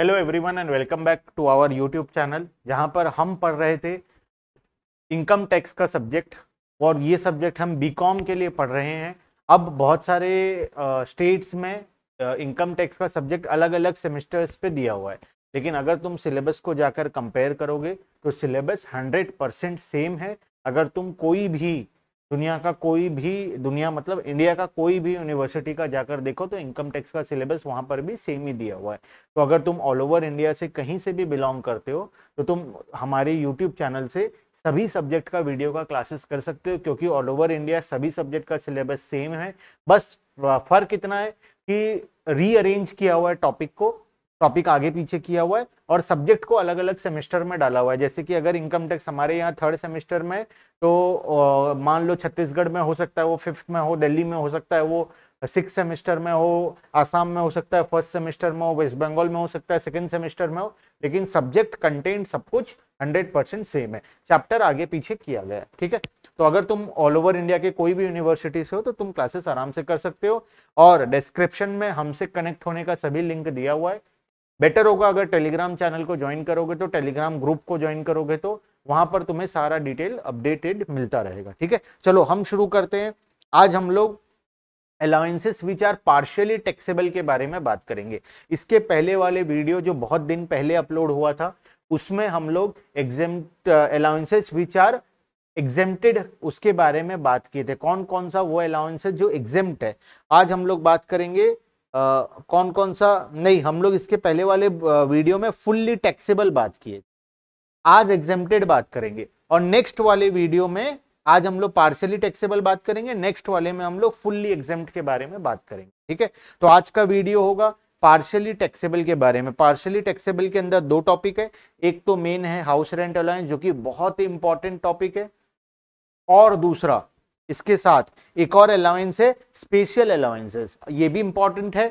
Hello everyone and welcome back to our YouTube channel जहां पर हम पढ़ रहे थे इनकम टैक्स का सब्जेक्ट और ये सब्जेक्ट हम बीकॉम के लिए पढ़ रहे हैं अब बहुत सारे स्टेट्स में इनकम टैक्स का सब्जेक्ट अलग अलग सेमिस्टर्स पे दिया हुआ है लेकिन अगर तुम सिलेबस को जाकर कंपेयर करोगे तो सिलेबस हंड्रेड परसेंट सेम है अगर तुम कोई भी दुनिया का कोई भी दुनिया मतलब इंडिया का कोई भी यूनिवर्सिटी का जाकर देखो तो इनकम टैक्स का सिलेबस वहां पर भी सेम ही दिया हुआ है तो अगर तुम ऑल ओवर इंडिया से कहीं से भी बिलोंग करते हो तो तुम हमारे यूट्यूब चैनल से सभी सब्जेक्ट का वीडियो का क्लासेस कर सकते हो क्योंकि ऑल ओवर इंडिया सभी सब्जेक्ट का सिलेबस सेम है बस फर्क इतना है कि रीअरेंज किया हुआ है टॉपिक को टॉपिक आगे पीछे किया हुआ है और सब्जेक्ट को अलग अलग सेमेस्टर में डाला हुआ है जैसे कि अगर इनकम टैक्स हमारे यहाँ थर्ड सेमेस्टर में तो मान लो छत्तीसगढ़ में हो सकता है वो फिफ्थ में हो दिल्ली में हो सकता है वो सिक्स सेमेस्टर में हो आसाम में हो सकता है फर्स्ट सेमेस्टर में हो वेस्ट बंगाल में हो सकता है सेकेंड सेमेस्टर में हो लेकिन सब्जेक्ट कंटेंट सब कुछ हंड्रेड परसेंट सेम है चैप्टर आगे पीछे किया गया है ठीक है तो अगर तुम ऑल ओवर इंडिया के कोई भी यूनिवर्सिटी से हो तो तुम क्लासेस आराम से कर सकते हो और डिस्क्रिप्शन में हमसे कनेक्ट होने का सभी लिंक दिया हुआ है बेटर होगा अगर टेलीग्राम चैनल को ज्वाइन करोगे तो टेलीग्राम ग्रुप को ज्वाइन करोगे तो वहां पर तुम्हें सारा डिटेल अपडेटेड मिलता रहेगा ठीक है चलो हम शुरू करते हैं आज हम लोग allowances which are partially taxable के बारे में बात करेंगे इसके पहले वाले वीडियो जो बहुत दिन पहले अपलोड हुआ था उसमें हम लोग exempt allowances which are exempted उसके बारे में बात किए थे कौन कौन सा वो अलाउंसेस जो एग्जेम्प्ट है आज हम लोग बात करेंगे आ, कौन कौन सा नहीं हम लोग इसके पहले वाले वीडियो में फुल्ली टैक्सेबल बात किए आज एग्जेम्प्टेड बात करेंगे और नेक्स्ट वाले वीडियो में आज हम लोग पार्शियली टैक्सेबल बात करेंगे नेक्स्ट वाले में हम लोग फुल्ली एग्जेम्प्ट के बारे में बात करेंगे ठीक है तो आज का वीडियो होगा पार्शियली टैक्सेबल के बारे में पार्शियली टैक्सेबल के अंदर दो टॉपिक है एक तो मेन है हाउस रेंट अलायंस जो कि बहुत ही इंपॉर्टेंट टॉपिक है और दूसरा इसके साथ एक और अलाउंस है स्पेशल अलाउंसेस ये भी इंपॉर्टेंट है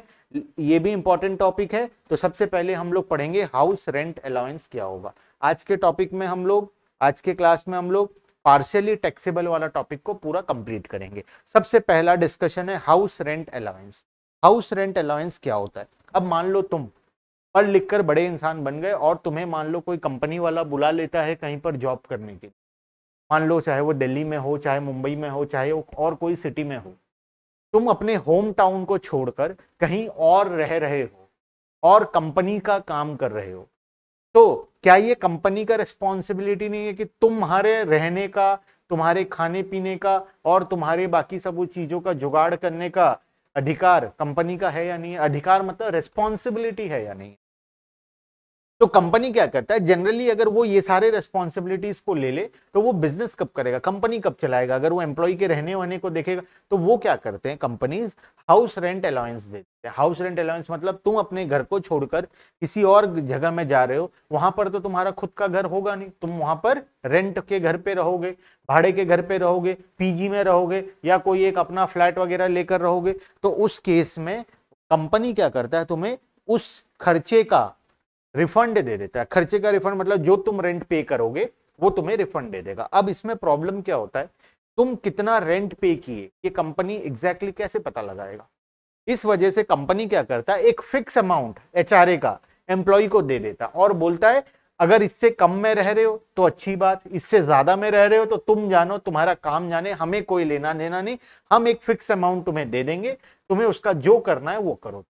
ये भी इंपॉर्टेंट टॉपिक है तो सबसे पहले हम लोग पढ़ेंगे हाउस रेंट अलाउंस क्या होगा आज के टॉपिक में हम लोग आज के क्लास में हम लोग पार्शियली टैक्सेबल वाला टॉपिक को पूरा कंप्लीट करेंगे सबसे पहला डिस्कशन है house rent allowance house rent allowance क्या होता है अब मान लो तुम पढ़ लिख कर बड़े इंसान बन गए और तुम्हें मान लो कोई कंपनी वाला बुला लेता है कहीं पर जॉब करने के लिए मान लो चाहे वो दिल्ली में हो चाहे मुंबई में हो चाहे वो और कोई सिटी में हो तुम अपने होम टाउन को छोड़कर कहीं और रह रहे हो और कंपनी का काम कर रहे हो तो क्या ये कंपनी का रिस्पॉन्सिबिलिटी नहीं है कि तुम्हारे रहने का तुम्हारे खाने पीने का और तुम्हारे बाकी सब वो चीज़ों का जुगाड़ करने का अधिकार कंपनी का है या नहीं अधिकार मतलब रिस्पॉन्सिबिलिटी है या नहीं तो कंपनी क्या करता है जनरली अगर वो ये सारे रेस्पॉन्सिबिलिटीज को ले ले तो वो बिजनेस कब करेगा कंपनी कब चलाएगा अगर वो एम्प्लॉय के रहने वहने को देखेगा तो वो क्या करते हैं कंपनीज हाउस रेंट अलाउंस देते हैं हाउस रेंट अलाउंस मतलब तुम अपने घर को छोड़कर किसी और जगह में जा रहे हो वहां पर तो तुम्हारा खुद का घर होगा नहीं तुम वहां पर रेंट के घर पे रहोगे भाड़े के घर पे रहोगे पीजी में रहोगे या कोई एक अपना फ्लैट वगैरह लेकर रहोगे तो उस केस में कंपनी क्या करता है तुम्हें उस खर्चे का रिफंड दे देता है खर्चे का रिफंड मतलब जो तुम रेंट पे करोगे वो तुम्हें रिफंड दे देगा अब इसमें प्रॉब्लम क्या होता है तुम कितना रेंट पे किए ये कंपनी एग्जैक्टली exactly कैसे पता लगाएगा इस वजह से कंपनी क्या करता है एक फिक्स अमाउंट एच का एम्प्लॉय को दे देता है और बोलता है अगर इससे कम में रह रहे हो तो अच्छी बात इससे ज्यादा में रह रहे हो तो तुम जानो तुम्हारा काम जाने हमें कोई लेना देना नहीं हम एक फिक्स अमाउंट तुम्हें दे देंगे तुम्हें उसका जो करना है वो करो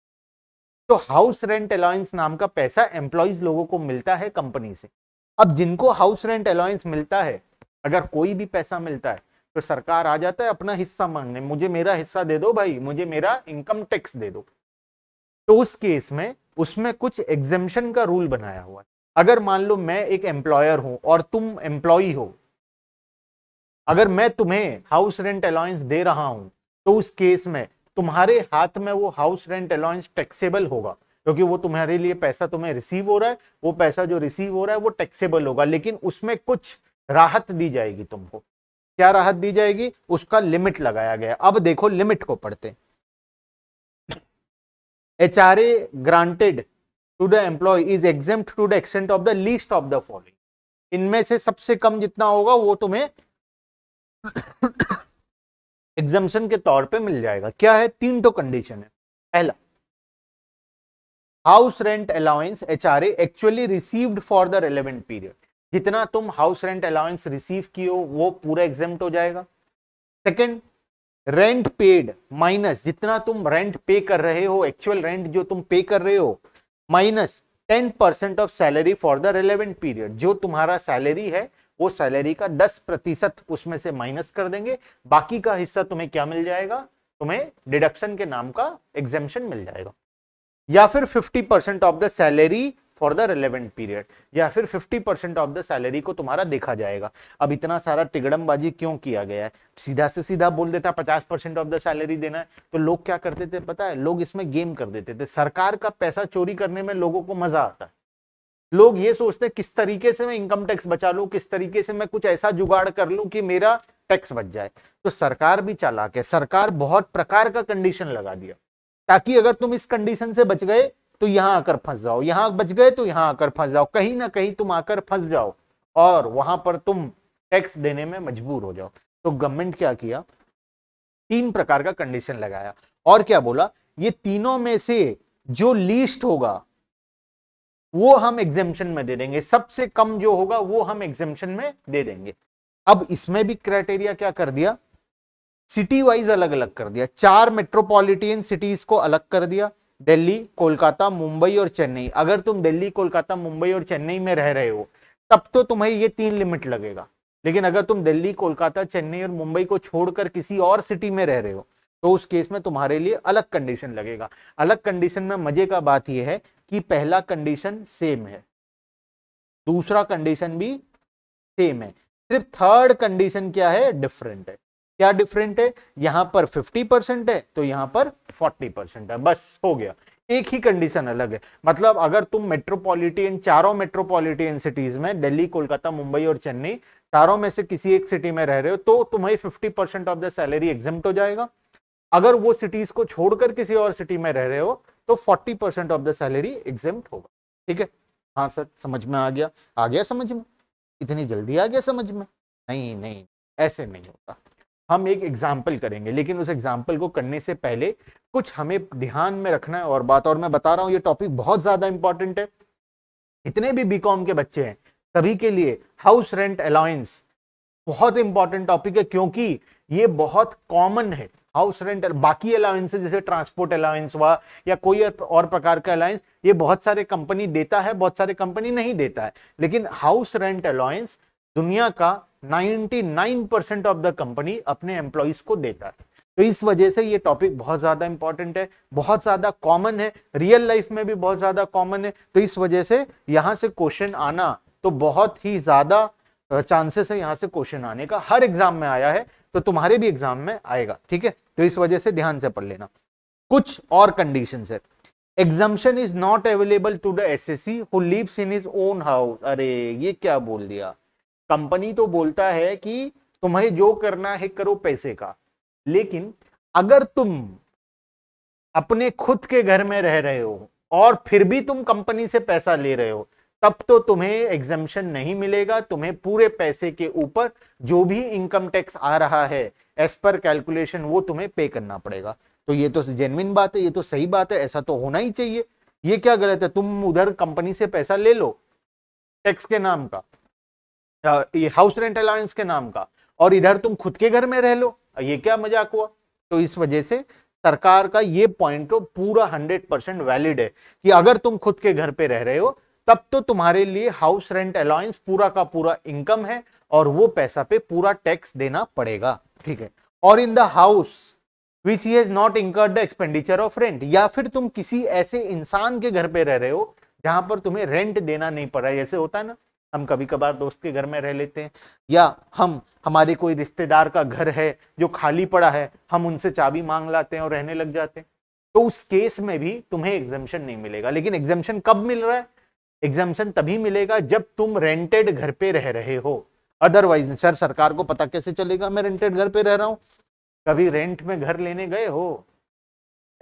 तो हाउस रेंट अलाउंस नाम का पैसा एम्प्लॉयज लोगों को मिलता है कंपनी से अब जिनको हाउस रेंट अलाउंस मिलता है अगर कोई भी पैसा मिलता है तो सरकार आ जाता है अपना हिस्सा मांगने मुझे मेरा हिस्सा दे दो भाई मुझे मेरा इनकम टैक्स दे दो तो उस केस में उसमें कुछ एग्जेम्पन का रूल बनाया हुआ है अगर मान लो मैं एक एम्प्लॉयर हूं और तुम एम्प्लॉय हो अगर मैं तुम्हें हाउस रेंट अलाउंस दे रहा हूं तो उस केस में तुम्हारे हाथ में वो हाउस रेंट अलाउंस टैक्सेबल होगा क्योंकि वो तुम्हारे लिए पैसा तुम्हें रिसीव हो रहा है वो पैसा जो रिसीव हो रहा है वो टैक्सेबल होगा लेकिन उसमें कुछ राहत दी जाएगी तुमको क्या राहत दी जाएगी उसका लिमिट लगाया गया अब देखो लिमिट को पढ़ते H R A granted to the employee is exempt to the extent of the least of the following इनमें से सबसे कम जितना होगा वो तुम्हें एग्जामेशन के तौर पे मिल जाएगा क्या है तीन तो कंडीशन है पहला house rent allowance H actually received for the relevant period जितना तुम हाउस रेंट अलाउंस रिसीव किए वो पूरा एग्जाम हो जाएगा सेकेंड रेंट पेड माइनस जितना तुम रेंट पे कर रहे हो एक्चुअल रेंट जो तुम पे कर रहे हो minus ten percent of salary for the relevant period जो तुम्हारा सैलरी है वो सैलरी का दस प्रतिशत उसमें से माइनस कर देंगे बाकी का हिस्सा तुम्हें क्या मिल जाएगा तुम्हें डिडक्शन के नाम का एग्जेम्पन मिल जाएगा या फिर 50 percent of the salary for the relevant period या फिर 50 परसेंट ऑफ द सैलरी को तुम्हारा देखा जाएगा अब इतना सारा टिगड़मबाजी क्यों किया गया है सीधा से सीधा बोल देता 50 परसेंट ऑफ द सैलरी देना है तो लोग क्या करते थे पता है लोग इसमें गेम कर देते थे सरकार का पैसा चोरी करने में लोगों को मजा आता है लोग ये सोचते हैं किस तरीके से मैं इनकम टैक्स बचा लूं किस तरीके से मैं कुछ ऐसा जुगाड़ कर लूं कि मेरा टैक्स बच जाए तो सरकार भी चालाक है सरकार बहुत प्रकार का कंडीशन लगा दिया ताकि अगर तुम इस कंडीशन से बच गए तो यहां आकर फंस जाओ यहां बच गए तो यहां आकर फंस जाओ कहीं ना कहीं तुम आकर फंस जाओ और वहां पर तुम टैक्स देने में मजबूर हो जाओ तो गवर्नमेंट क्या किया तीन प्रकार का कंडीशन लगाया और क्या बोला ये तीनों में से जो लीस्ट होगा वो हम एग्जेम्पन में दे देंगे सबसे कम जो होगा वो हम एग्जेम्पन में दे देंगे अब इसमें भी क्राइटेरिया क्या कर दिया सिटी वाइज अलग अलग कर दिया चार मेट्रोपॉलिटियन सिटीज को अलग कर दिया दिल्ली कोलकाता मुंबई और चेन्नई अगर तुम दिल्ली कोलकाता मुंबई और चेन्नई में रह रहे हो तब तो तुम्हें ये तीन लिमिट लगेगा लेकिन अगर तुम दिल्ली कोलकाता चेन्नई और मुंबई को छोड़कर किसी और सिटी में रह रहे हो तो उस केस में तुम्हारे लिए अलग कंडीशन लगेगा अलग कंडीशन में मजे का बात यह है कि पहला कंडीशन सेम है दूसरा कंडीशन भी सेम है सिर्फ थर्ड कंडीशन क्या है डिफरेंट है क्या डिफरेंट है यहां पर 50 परसेंट है तो यहां पर 40 परसेंट है बस हो गया एक ही कंडीशन अलग है मतलब अगर तुम मेट्रोपॉलिटन चारों मेट्रोपॉलिटन सिटीज में दिल्ली कोलकाता मुंबई और चेन्नई चारों में से किसी एक सिटी में रह रहे हो तो तुम्हें 50 percent of the salary exempt हो जाएगा अगर वो सिटीज को छोड़कर किसी और सिटी में रह रहे हो तो 40 percent of the salary exempt होगा ठीक है हाँ सर समझ में आ गया आ गया समझ में इतनी जल्दी आ गया समझ में नहीं नहीं ऐसे नहीं होता हम एक एग्जाम्पल करेंगे लेकिन उस एग्जाम्पल को करने से पहले कुछ हमें ध्यान में रखना है और बात और मैं बता रहा हूँ ये टॉपिक बहुत ज़्यादा इंपॉर्टेंट है इतने भी बीकॉम के बच्चे हैं सभी के लिए हाउस रेंट अलाउंस बहुत इंपॉर्टेंट टॉपिक है क्योंकि ये बहुत कॉमन है हाउस रेंट बाकी अलाउंसेस जैसे ट्रांसपोर्ट अलाउंस हुआ या कोई और प्रकार का अलाउंस ये बहुत सारे कंपनी देता है बहुत सारे कंपनी नहीं देता है लेकिन हाउस रेंट अलाउंस दुनिया का 99 परसेंट ऑफ द कंपनी अपने एम्प्लॉयज को देता है तो इस वजह से ये टॉपिक बहुत ज़्यादा इंपॉर्टेंट है बहुत ज़्यादा कॉमन है रियल लाइफ में भी बहुत ज़्यादा कॉमन है तो इस वजह से यहाँ से क्वेश्चन आना तो बहुत ही ज़्यादा चांसेस है यहाँ से क्वेश्चन आने का हर एग्जाम में आया है तो तुम्हारे भी एग्जाम में आएगा ठीक है तो इस वजह से ध्यान से पढ़ लेना कुछ और कंडीशन है exemption is not available to the S S C who in is own house अरे ये क्या बोल दिया कंपनी तो बोलता है कि तुम्हें जो करना है करो पैसे का लेकिन अगर तुम अपने खुद के घर में रह रहे हो और फिर भी तुम कंपनी से पैसा ले रहे हो तब तो तुम्हें एग्जेम्शन नहीं मिलेगा तुम्हें पूरे पैसे के ऊपर जो भी इनकम टैक्स आ रहा है एज पर कैलकुलेशन वो तुम्हें पे करना पड़ेगा तो ये तो जेनविन बात है ये तो सही बात है ऐसा तो होना ही चाहिए ये क्या गलत है तुम उधर कंपनी से पैसा ले लो टैक्स के नाम का ये हाउस रेंट अलाउंस के नाम का और इधर तुम खुद के घर में रह लो ये क्या मजाक हुआ तो इस वजह से सरकार का ये पॉइंट तो पूरा हंड्रेड परसेंट वैलिड है कि अगर तुम खुद के घर पे रह रहे हो तब तो तुम्हारे लिए हाउस रेंट अलाउंस पूरा का पूरा इनकम है और वो पैसा पे पूरा टैक्स देना पड़ेगा ठीक है और in the house which he has not incurred the expenditure of rent या फिर तुम किसी ऐसे इंसान के घर पे रह रहे हो जहां पर तुम्हें रेंट देना नहीं पड़ा जैसे होता है ना हम कभी कभार दोस्त के घर में रह लेते हैं या हम हमारे कोई रिश्तेदार का घर है जो खाली पड़ा है हम उनसे चाबी मांग लाते हैं और रहने लग जाते हैं तो उस केस में भी तुम्हें एग्जेम्शन नहीं मिलेगा लेकिन एग्जेम्शन कब मिल रहा है एग्जामेशन तभी मिलेगा जब तुम रेंटेड घर पे रह रहे हो अदरवाइज सर सरकार को पता कैसे चलेगा मैं रेंटेड घर पे रह रहा हूँ कभी रेंट में घर लेने गए हो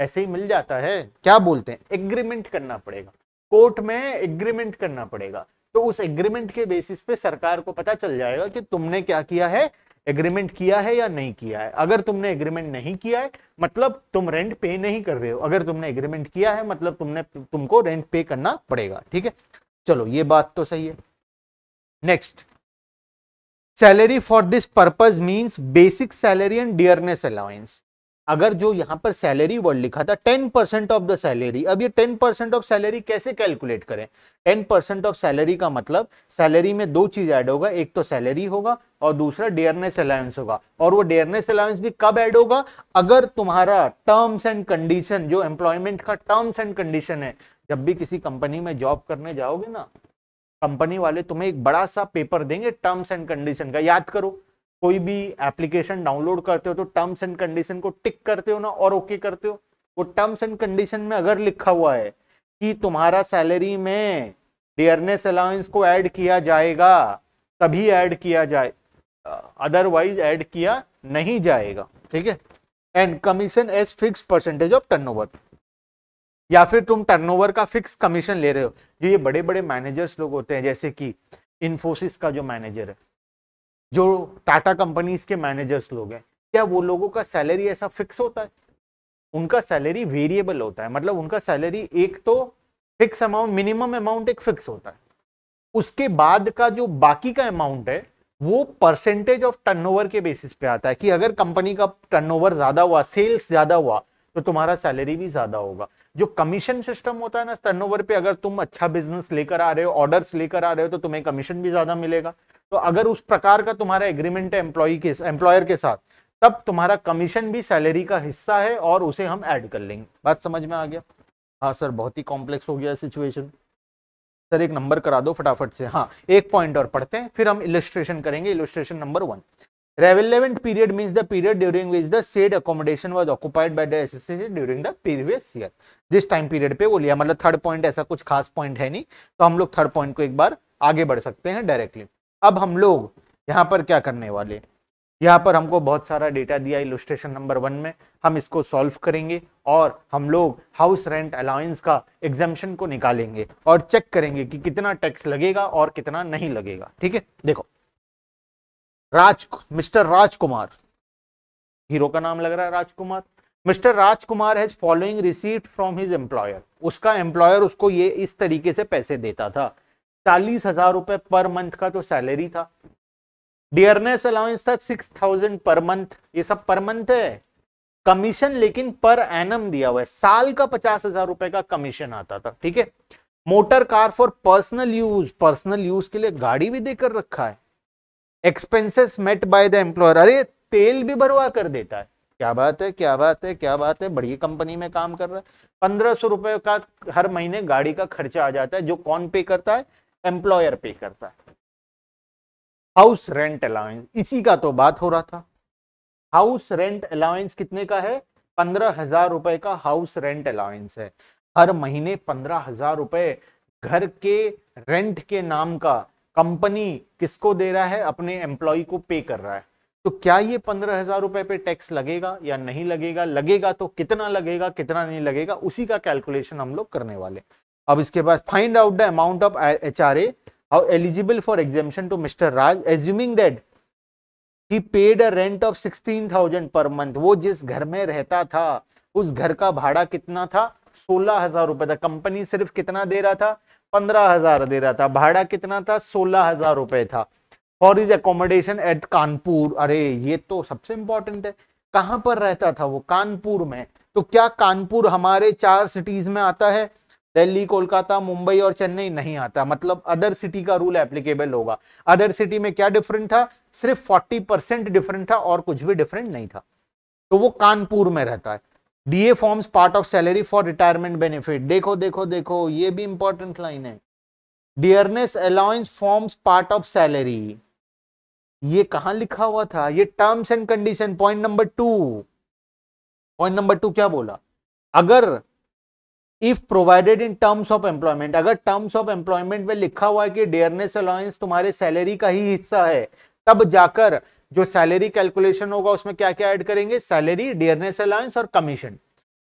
ऐसे ही मिल जाता है क्या बोलते हैं एग्रीमेंट करना पड़ेगा कोर्ट में एग्रीमेंट करना पड़ेगा तो उस एग्रीमेंट के बेसिस पे सरकार को पता चल जाएगा कि तुमने क्या किया है एग्रीमेंट किया है या नहीं किया है अगर तुमने एग्रीमेंट नहीं किया है मतलब तुम रेंट पे नहीं कर रहे हो अगर तुमने एग्रीमेंट किया है मतलब तुमने तुमको रेंट पे करना पड़ेगा ठीक है चलो ये बात तो सही है next salary for this purpose means basic salary and dearness allowance अगर जो यहाँ पर सैलरी वर्ड लिखा था ten percent of the salary अब ये टेन परसेंट ऑफ सैलरी कैसे कैलकुलेट करें टेन परसेंट ऑफ सैलरी का मतलब सैलरी में दो चीज ऐड होगा एक तो सैलरी होगा और दूसरा डेयरनेस अलाउंस होगा और वो डेयरनेस अलाउंस भी कब ऐड होगा अगर तुम्हारा टर्म्स एंड कंडीशन जो एम्प्लॉयमेंट का टर्म्स एंड कंडीशन है जब भी किसी कंपनी में जॉब करने जाओगे ना कंपनी वाले तुम्हें एक बड़ा सा पेपर देंगे टर्म्स एंड कंडीशन का याद करो कोई भी एप्लीकेशन डाउनलोड करते हो तो टर्म्स एंड कंडीशन को टिक करते हो ना और ओके okay करते हो वो टर्म्स एंड कंडीशन में अगर लिखा हुआ है कि तुम्हारा सैलरी में डियरनेस अलाउंस को ऐड किया जाएगा तभी ऐड किया जाए अदरवाइज ऐड किया नहीं जाएगा ठीक है and commission as fix percentage of turnover या फिर तुम टर्नओवर का फिक्स कमीशन ले रहे हो जो ये बड़े बड़े मैनेजर्स लोग होते हैं जैसे कि इन्फोसिस का जो मैनेजर है जो टाटा कंपनीज के मैनेजर्स लोग हैं क्या वो लोगों का सैलरी ऐसा फिक्स होता है उनका सैलरी वेरिएबल होता है मतलब उनका सैलरी एक तो फिक्स अमाउंट मिनिमम अमाउंट एक फिक्स होता है उसके बाद का जो बाकी का अमाउंट है वो परसेंटेज ऑफ टर्नओवर के बेसिस पे आता है कि अगर कंपनी का टर्नओवर ज्यादा हुआ सेल्स ज्यादा हुआ तो तुम्हारा सैलरी भी ज्यादा होगा जो कमीशन सिस्टम होता है ना टर्न पे अगर तुम अच्छा बिजनेस लेकर आ रहे हो ऑर्डर्स लेकर आ रहे हो तो तुम्हें कमीशन भी ज्यादा मिलेगा तो अगर उस प्रकार का तुम्हारा एग्रीमेंट है एम्प्लॉय के एम्प्लॉयर के साथ तब तुम्हारा कमीशन भी सैलरी का हिस्सा है और उसे हम ऐड कर लेंगे बात समझ में आ गया हाँ सर बहुत ही कॉम्प्लेक्स हो गया सिचुएशन सर एक नंबर करा दो फटाफट से हाँ एक पॉइंट और पढ़ते हैं फिर हम इलेस्ट्रेशन करेंगे illustration number one Relevant period means the period during which the said accommodation was occupied by the association during the previous year. जिस time period पे वो लिया मतलब third point ऐसा कुछ खास point है नहीं तो हम लोग third point को एक बार आगे बढ़ सकते हैं डायरेक्टली अब हम लोग यहाँ पर क्या करने वाले यहाँ पर हमको बहुत सारा डेटा दिया इलुस्ट्रेशन नंबर वन में हम इसको सॉल्व करेंगे और हम लोग हाउस रेंट अलाउंस का एग्जामेशन को निकालेंगे और चेक करेंगे कि कितना टैक्स लगेगा और कितना नहीं लगेगा ठीक है देखो राज मिस्टर राजकुमार हीरो का नाम लग रहा है Rajkumar mister Rajkumar has following receipt from his employer उसका एम्प्लॉयर उसको ये इस तरीके से पैसे देता था चालीस हजार रुपए पर मंथ का तो सैलरी था डियरनेस अलाउंस था सिक्स थाउजेंड पर मंथ ये सब पर मंथ है कमीशन लेकिन पर एनम दिया हुआ है साल का पचास हजार रुपए का कमीशन आता था ठीक है motor car for personal use personal use के लिए गाड़ी भी देकर रखा है expenses met by the employer अरे तेल भी बरवा कर देता है क्या बात है क्या बात है क्या बात है बड़ी कंपनी में काम कर रहा है पंद्रह सौ रुपए का हर महीने गाड़ी का खर्चा आ जाता है जो कौन पे करता है एम्प्लॉयर पे करता है हाउस रेंट अलाउंस इसी का तो बात हो रहा था हाउस रेंट अलाउंस कितने का है पंद्रह हजार रुपए का हाउस रेंट अलाउंस है हर महीने पंद्रह हजार रुपए घर के रेंट के नाम का कंपनी किसको दे रहा है अपने एम्प्लॉय को पे कर रहा है तो क्या ये पंद्रह हजार रुपए पे टैक्स लगेगा या नहीं लगेगा लगेगा तो कितना लगेगा कितना नहीं लगेगा उसी का कैलकुलेशन हम लोग करने वाले अब इसके बाद find out the amount of H R eligible for eligible to mister Raj assuming Raj, he paid a rent of sixteen thousand per month वो जिस घर में रहता था उस घर का भाड़ा कितना था सोलह हजार रुपए था कंपनी सिर्फ कितना दे रहा था पंद्रह हजार दे रहा था भाड़ा कितना था सोलह हजार रुपए था for is accommodation at Kanpur अरे ये तो सबसे इंपॉर्टेंट है कहां पर रहता था वो कानपुर में तो क्या कानपुर हमारे चार सिटीज में आता है दिल्ली कोलकाता मुंबई और चेन्नई नहीं आता मतलब अदर सिटी का रूल एप्लीकेबल होगा अदर सिटी में क्या डिफरेंट था सिर्फ 40 परसेंट डिफरेंट था और कुछ भी डिफरेंट नहीं था तो वो कानपुर में रहता है DA forms part of salary for retirement benefit देखो देखो देखो ये भी इंपॉर्टेंट लाइन है dearness allowance forms part of salary ये कहा लिखा हुआ था ये terms and condition point number two point number two क्या बोला अगर if provided in terms of employment अगर टर्म्स ऑफ एम्प्लॉयमेंट में लिखा हुआ है कि डियरनेस अलाउंस तुम्हारे सैलरी का ही हिस्सा है तब जाकर जो सैलरी कैलकुलेशन होगा उसमें क्या क्या ऐड करेंगे सैलरी डियरनेस अलाउंस और कमीशन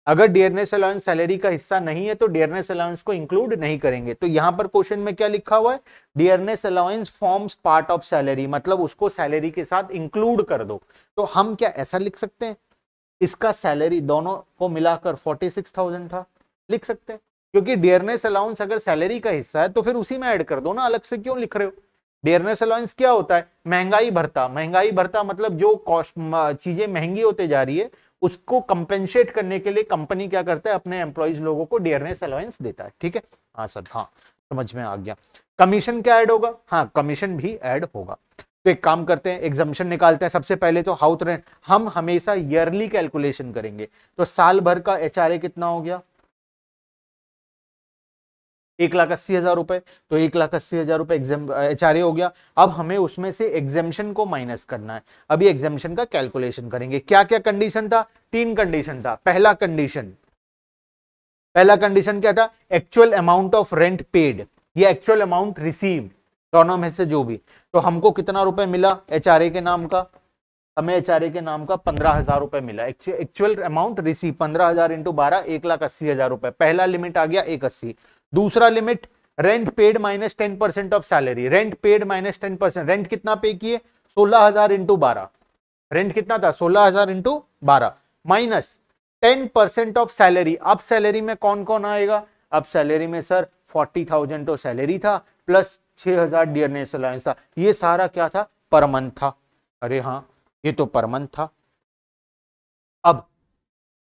अगर डियरनेस अलाउंस सैलरी का हिस्सा नहीं है तो डियरनेस अलाउंस को इंक्लूड नहीं करेंगे तो यहां पर क्वेश्चन में क्या लिखा हुआ है dearness allowance forms part of salary मतलब उसको सैलरी के साथ इंक्लूड कर दो तो हम क्या ऐसा लिख सकते हैं इसका सैलरी दोनों को मिलाकर फोर्टी सिक्स थाउजेंड था लिख सकते हैं क्योंकि डियरनेस अलाउंस अगर सैलरी का हिस्सा है तो फिर उसी में ऐड कर दो ना अलग से क्यों लिख रहे हो डेयरनेस अलाउंस क्या होता है महंगाई भरता महंगाई भरता मतलब जो कॉस्ट चीजें महंगी होते जा रही है उसको कंपेंसेट करने के लिए कंपनी क्या करता है अपने एम्प्लॉयज लोगों को डेयरनेस अलाउंस देता है ठीक है हाँ सर हाँ समझ में आ गया कमीशन क्या ऐड होगा हाँ कमीशन भी ऐड होगा तो एक काम करते हैं एग्जामिशन निकालते हैं सबसे पहले तो हाउस रेंट हम हमेशा ईयरली कैलकुलेशन करेंगे तो साल भर का एच कितना हो गया एक लाख अस्सी हजार रुपए तो एक लाख अस्सी हजार रुपए एग्जाम एच हो गया अब हमें उसमें से एग्जेम्शन को माइनस करना है अभी एग्जेम्शन का कैलकुलेशन करेंगे क्या क्या कंडीशन था तीन कंडीशन था पहला कंडीशन पहला कंडीशन क्या था actual amount of rent paid या एक्चुअल अमाउंट रिसीव दोनों में से जो भी तो हमको कितना रुपए मिला एच के नाम का हमें एच के नाम का पंद्रह हजार रुपए मिला एक्चुअल अमाउंट रिसीव पंद्रह हजार इंटू बारह एक लाख अस्सी हजार रुपए पहला लिमिट आ गया एक अस्सी दूसरा limit rent paid minus ten percent of salary rent paid minus ten percent rent कितना पे किए सोलह हजार इंटू बारह रेंट कितना था सोलह हजार इंटू बारह minus ten percent of salary अब सैलरी में कौन कौन आएगा अब सैलरी में सर फोर्टी थाउजेंड तो सैलरी था प्लस छह हजार डियरनेस अलायंस था ये सारा क्या था पर मंथ था अरे हाँ ये तो पर मंथ था अब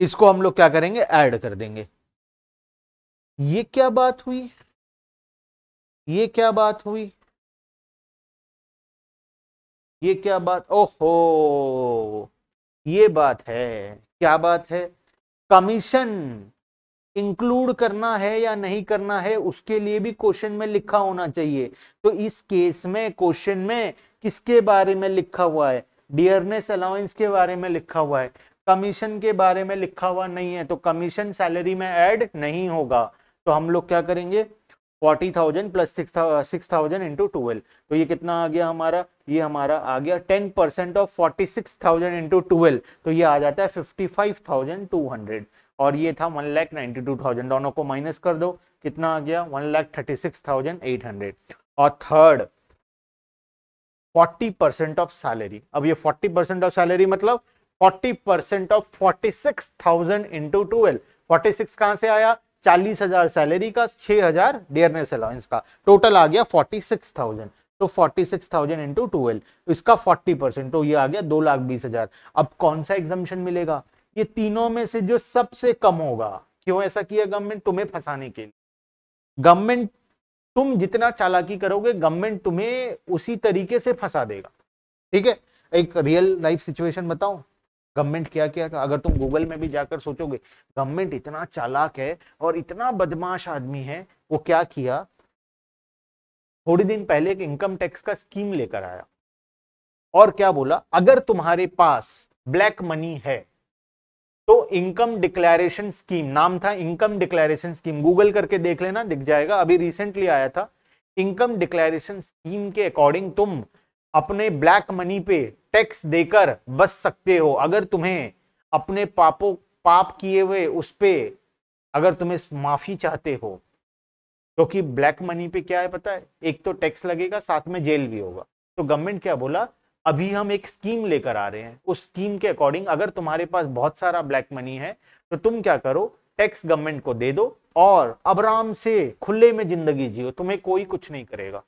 इसको हम लोग क्या करेंगे ऐड कर देंगे ये क्या बात हुई ये क्या बात हुई ये क्या बात ओहो ये बात है क्या बात है कमीशन इंक्लूड करना है या नहीं करना है उसके लिए भी क्वेश्चन में लिखा होना चाहिए तो इस केस में क्वेश्चन में किसके बारे में लिखा हुआ है डियरनेस अलाउंस के बारे में लिखा हुआ है कमीशन के बारे में लिखा हुआ नहीं है तो कमीशन सैलरी में ऐड नहीं होगा तो हम लोग क्या करेंगे forty thousand plus six thousand into twelve तो ये कितना आ गया हमारा ये हमारा आ गया ten percent of forty six thousand into twelve तो ये आ जाता है fifty five thousand two hundred और ये था one lakh ninety two thousand दोनों को माइनस कर दो कितना आ गया one lakh thirty six thousand eight hundred और third forty percent of salary अब ये फोर्टी परसेंट ऑफ सैलरी मतलब forty percent of forty six thousand into twelve forty six कहाँ से आया चालीस हजार सैलरी का छह हजार डेयरनेस अलाउंस का टोटल आ गया फोर्टी सिक्स थाउजेंड तो forty six thousand into twelve इसका फोर्टी परसेंट तो ये आ गया दो लाख बीस हजार अब कौन सा एग्जामिशन मिलेगा ये तीनों में से जो सबसे कम होगा क्यों ऐसा किया गवर्नमेंट तुम्हें फंसाने के लिए गवर्नमेंट तुम जितना चालाकी करोगे गवर्नमेंट तुम्हें उसी तरीके से फंसा देगा ठीक है एक रियल लाइफ सिचुएशन बताऊं गवर्नमेंट क्या क्या का? अगर तुम गूगल में भी जाकर सोचोगे गवर्नमेंट इतना चालाक है और इतना बदमाश आदमी है वो क्या किया थोड़ी दिन पहले एक इनकम टैक्स का स्कीम लेकर आया और क्या बोला अगर तुम्हारे पास ब्लैक मनी है तो इनकम डिक्लेरेशन स्कीम नाम था इनकम डिक्लेरेशन स्कीम गूगल करके देख लेना दिख जाएगा अभी रिसेंटली आया था इनकम डिक्लेरेशन स्कीम के अकॉर्डिंग तुम अपने ब्लैक मनी पे टैक्स देकर बच सकते हो अगर तुम्हें अपने पापों पाप किए हुए उस पर अगर तुम्हें माफी चाहते हो क्योंकि तो ब्लैक मनी पे क्या है पता है एक तो टैक्स लगेगा साथ में जेल भी होगा तो गवर्नमेंट क्या बोला अभी हम एक स्कीम लेकर आ रहे हैं उस स्कीम के अकॉर्डिंग अगर तुम्हारे पास बहुत सारा ब्लैक मनी है तो तुम क्या करो टैक्स गवर्नमेंट को दे दो और आराम से खुले में जिंदगी जियो तुम्हें कोई कुछ नहीं करेगा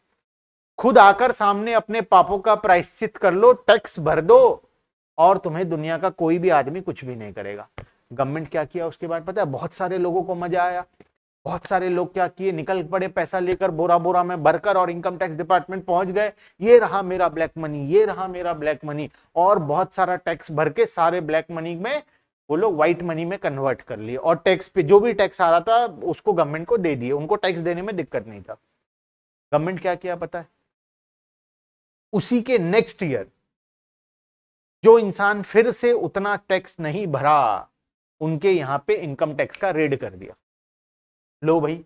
खुद आकर सामने अपने पापों का प्रायश्चित कर लो टैक्स भर दो और तुम्हें दुनिया का कोई भी आदमी कुछ भी नहीं करेगा गवर्नमेंट क्या किया उसके बाद पता है बहुत सारे लोगों को मजा आया बहुत सारे लोग क्या किए निकल पड़े पैसा लेकर बोरा बोरा में भरकर और इनकम टैक्स डिपार्टमेंट पहुंच गए ये रहा मेरा ब्लैक मनी ये रहा मेरा ब्लैक मनी और बहुत सारा टैक्स भर के सारे ब्लैक मनी में वो लोग व्हाइट मनी में कन्वर्ट कर लिए और टैक्स पे जो भी टैक्स आ रहा था उसको गवर्नमेंट को दे दिए उनको टैक्स देने में दिक्कत नहीं था गवर्नमेंट क्या किया पता है उसी के नेक्स्ट ईयर जो इंसान फिर से उतना टैक्स नहीं भरा उनके यहां पे इनकम टैक्स का रेड कर दिया लो भाई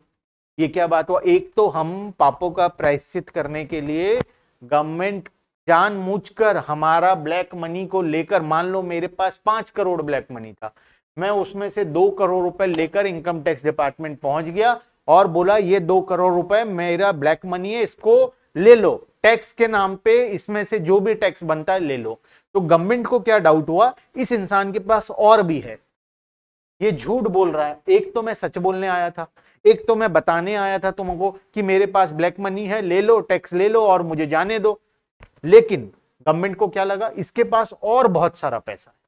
ये क्या बात हुआ एक तो हम पापों का प्रायश्चित करने के लिए गवर्नमेंट जानबूझकर हमारा ब्लैक मनी को लेकर मान लो मेरे पास पांच करोड़ ब्लैक मनी था मैं उसमें से दो करोड़ रुपए लेकर इनकम टैक्स डिपार्टमेंट पहुंच गया और बोला ये दो करोड़ रुपए मेरा ब्लैक मनी है इसको ले लो टैक्स के नाम पे इसमें से जो भी टैक्स बनता है ले लो तो गवर्नमेंट को क्या डाउट हुआ इस इंसान के पास और भी है ये झूठ बोल रहा है एक तो मैं सच बोलने आया था एक तो मैं बताने आया था तुमको कि मेरे पास ब्लैक मनी है ले लो टैक्स ले लो और मुझे जाने दो लेकिन गवर्नमेंट को क्या लगा इसके पास और बहुत सारा पैसा है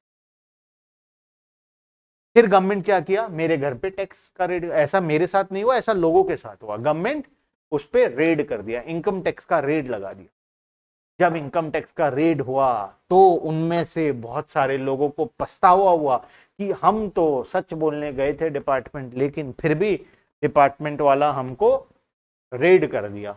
फिर गवर्नमेंट क्या किया मेरे घर पे टैक्स का रेट ऐसा मेरे साथ नहीं हुआ ऐसा लोगों के साथ हुआ गवर्नमेंट उस पर रेड कर दिया इनकम टैक्स का रेड लगा दिया जब इनकम टैक्स का रेड हुआ तो उनमें से बहुत सारे लोगों को पछतावा हुआ कि हम तो सच बोलने गए थे डिपार्टमेंट लेकिन फिर भी डिपार्टमेंट वाला हमको रेड कर दिया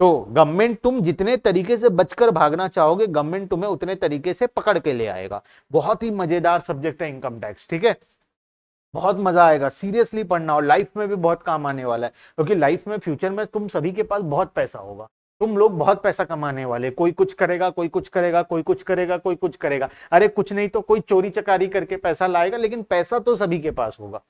तो गवर्नमेंट तुम जितने तरीके से बचकर भागना चाहोगे गवर्नमेंट तुम्हें उतने तरीके से पकड़ के ले आएगा बहुत ही मजेदार सब्जेक्ट है इनकम टैक्स ठीक है बहुत मजा आएगा सीरियसली पढ़ना और लाइफ में भी बहुत काम आने वाला है क्योंकि लाइफ में फ्यूचर में तुम सभी के पास बहुत पैसा होगा तुम लोग बहुत पैसा कमाने वाले कोई कुछ करेगा कोई कुछ करेगा कोई कुछ करेगा कोई कुछ करेगा अरे कुछ नहीं तो कोई चोरी चकारी करके पैसा लाएगा लेकिन पैसा तो सभी के पास होगा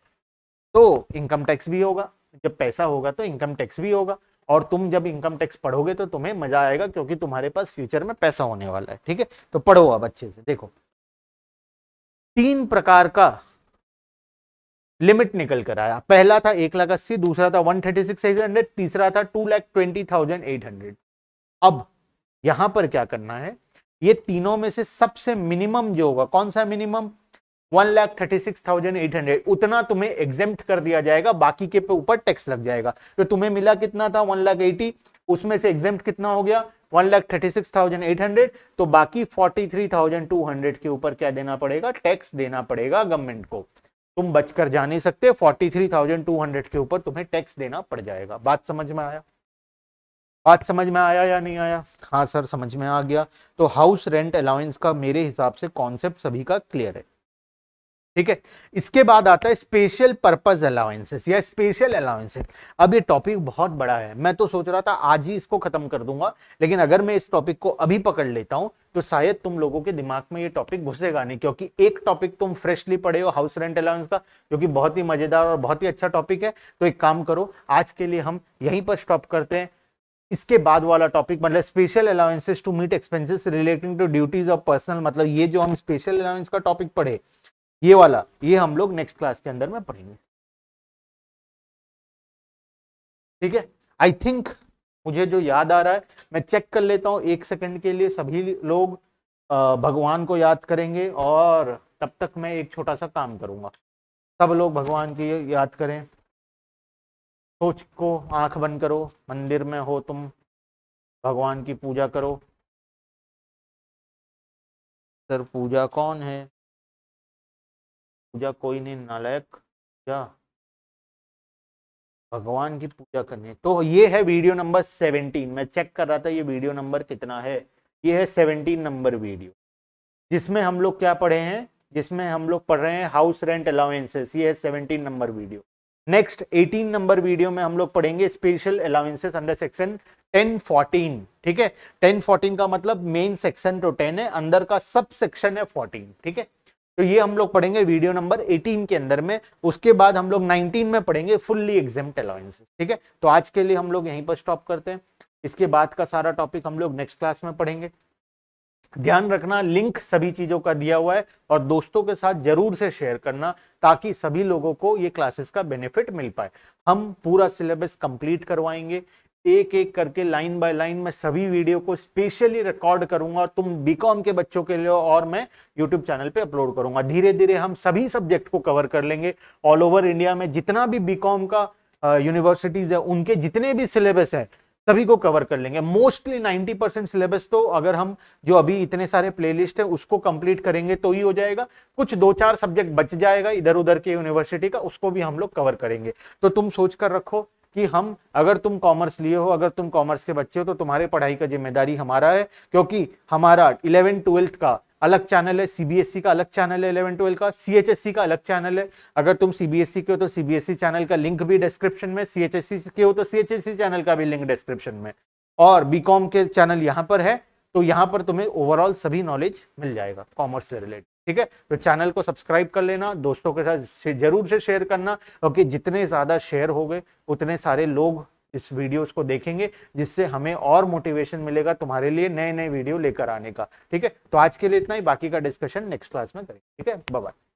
तो इनकम टैक्स भी होगा जब पैसा होगा तो इनकम टैक्स भी होगा और तुम जब इनकम टैक्स पढ़ोगे तो तुम्हें मजा आएगा क्योंकि तुम्हारे पास फ्यूचर में पैसा होने वाला है ठीक है तो पढ़ो अब अच्छे से देखो तीन प्रकार का लिमिट निकल कर आया पहला था एक लाख अस्सी दूसरा था one thirty six eight hundred तीसरा था two lakh twenty thousand eight hundred अब यहां पर क्या करना है ये तीनों में से सबसे मिनिमम जो होगा कौन सा minimum one lakh thirty six thousand eight hundred उतना तुम्हें एग्जेम्प्ट कर दिया जाएगा बाकी के पे ऊपर टैक्स लग जाएगा तो तुम्हें मिला कितना था वन लाख एटी उसमें से एग्जेम्प्ट कितना हो गया one lakh thirty six thousand eight hundred तो बाकी forty three thousand two hundred के ऊपर क्या देना पड़ेगा टैक्स देना पड़ेगा गवर्नमेंट को तुम बचकर जा नहीं सकते 43,200 के ऊपर तुम्हें टैक्स देना पड़ जाएगा बात समझ में आया बात समझ में आया या नहीं आया हाँ सर समझ में आ गया तो हाउस रेंट अलाउंस का मेरे हिसाब से कॉन्सेप्ट सभी का क्लियर है ठीक है इसके बाद आता है स्पेशल पर्पज अलाउंसेस या स्पेशल अलाउंसेस अब ये टॉपिक बहुत बड़ा है मैं तो सोच रहा था आज ही इसको खत्म कर दूंगा लेकिन अगर मैं इस टॉपिक को अभी पकड़ लेता हूं तो शायद तुम लोगों के दिमाग में ये टॉपिक घुसेगा नहीं क्योंकि एक टॉपिक तुम फ्रेशली पढ़े हो हाउस रेंट अलाउंस का जो कि बहुत ही मजेदार और बहुत ही अच्छा टॉपिक है तो एक काम करो आज के लिए हम यहीं पर स्टॉप करते हैं इसके बाद वाला टॉपिक मतलब special allowances to meet expenses relating to duties of personal मतलब ये जो हम स्पेशल अलाउंस का टॉपिक पढ़े ये वाला ये हम लोग नेक्स्ट क्लास के अंदर में पढ़ेंगे ठीक है आई थिंक मुझे जो याद आ रहा है मैं चेक कर लेता हूँ एक सेकंड के लिए सभी लोग भगवान को याद करेंगे और तब तक मैं एक छोटा सा काम करूंगा सब लोग भगवान की याद करें सोच को आंख बंद करो मंदिर में हो तुम भगवान की पूजा करो सर पूजा कौन है पूजा कोई नहीं नालायक पूजा भगवान की पूजा करनी तो ये है वीडियो नंबर सेवनटीन मैं चेक कर रहा था ये वीडियो नंबर कितना है ये है सेवनटीन नंबर वीडियो जिसमें हम लोग क्या पढ़े हैं जिसमें हम लोग पढ़ रहे हैं हाउस रेंट अलाउेंसेस ये है seventeen number video next eighteen number video में हम लोग पढ़ेंगे special allowances under section ten fourteen ठीक है टेन फोर्टीन का मतलब मेन सेक्शन तो टेन है अंदर का सब सेक्शन है फोर्टीन ठीक है तो ये हम लोग पढ़ेंगे वीडियो नंबर 18 के अंदर में उसके बाद हम लोग 19 में पढ़ेंगे फुल्ली एग्जाम अलाउंसेस ठीक है तो आज के लिए हम लोग यहीं पर स्टॉप करते हैं इसके बाद का सारा टॉपिक हम लोग नेक्स्ट क्लास में पढ़ेंगे ध्यान रखना लिंक सभी चीजों का दिया हुआ है और दोस्तों के साथ जरूर से शेयर करना ताकि सभी लोगों को ये क्लासेस का बेनिफिट मिल पाए हम पूरा सिलेबस कंप्लीट करवाएंगे एक एक करके लाइन बाय लाइन मैं सभी वीडियो को स्पेशली रिकॉर्ड करूंगा और तुम बीकॉम के बच्चों के लिए और मैं यूट्यूब चैनल पे अपलोड करूंगा धीरे धीरे हम सभी सब्जेक्ट को कवर कर लेंगे ऑल ओवर इंडिया में जितना भी बीकॉम का यूनिवर्सिटीज है उनके जितने भी सिलेबस है सभी को कवर कर लेंगे मोस्टली 90 परसेंट सिलेबस तो अगर हम जो अभी इतने सारे प्लेलिस्ट है उसको कंप्लीट करेंगे तो ही हो जाएगा कुछ दो चार सब्जेक्ट बच जाएगा इधर उधर के यूनिवर्सिटी का उसको भी हम लोग कवर करेंगे तो तुम सोच कर रखो कि हम अगर तुम कॉमर्स लिए हो अगर तुम कॉमर्स के बच्चे हो तो तुम्हारे पढ़ाई का जिम्मेदारी हमारा है क्योंकि हमारा इलेवन ट्वेल्थ का अलग चैनल है सीबीएसई e का अलग चैनल है इलेवन ट्वेल्व का सीएचएससी e का अलग चैनल है अगर तुम सीबीएसई e के हो तो सीबीएसई चैनल का लिंक भी डिस्क्रिप्शन में सीएचएससी के हो तो सीएचएससी चैनल का भी लिंक डिस्क्रिप्शन में और बीकॉम के चैनल यहाँ पर है तो यहाँ पर तुम्हें ओवरऑल सभी नॉलेज मिल जाएगा कॉमर्स से रिलेटेड ठीक है तो चैनल को सब्सक्राइब कर लेना दोस्तों के साथ जरूर से शेयर करना ओके जितने ज़्यादा शेयर हो गए उतने सारे लोग इस वीडियोस को देखेंगे जिससे हमें और मोटिवेशन मिलेगा तुम्हारे लिए नए नए वीडियो लेकर आने का ठीक है तो आज के लिए इतना ही बाकी का डिस्कशन नेक्स्ट क्लास में करेंगे ठीक है बाय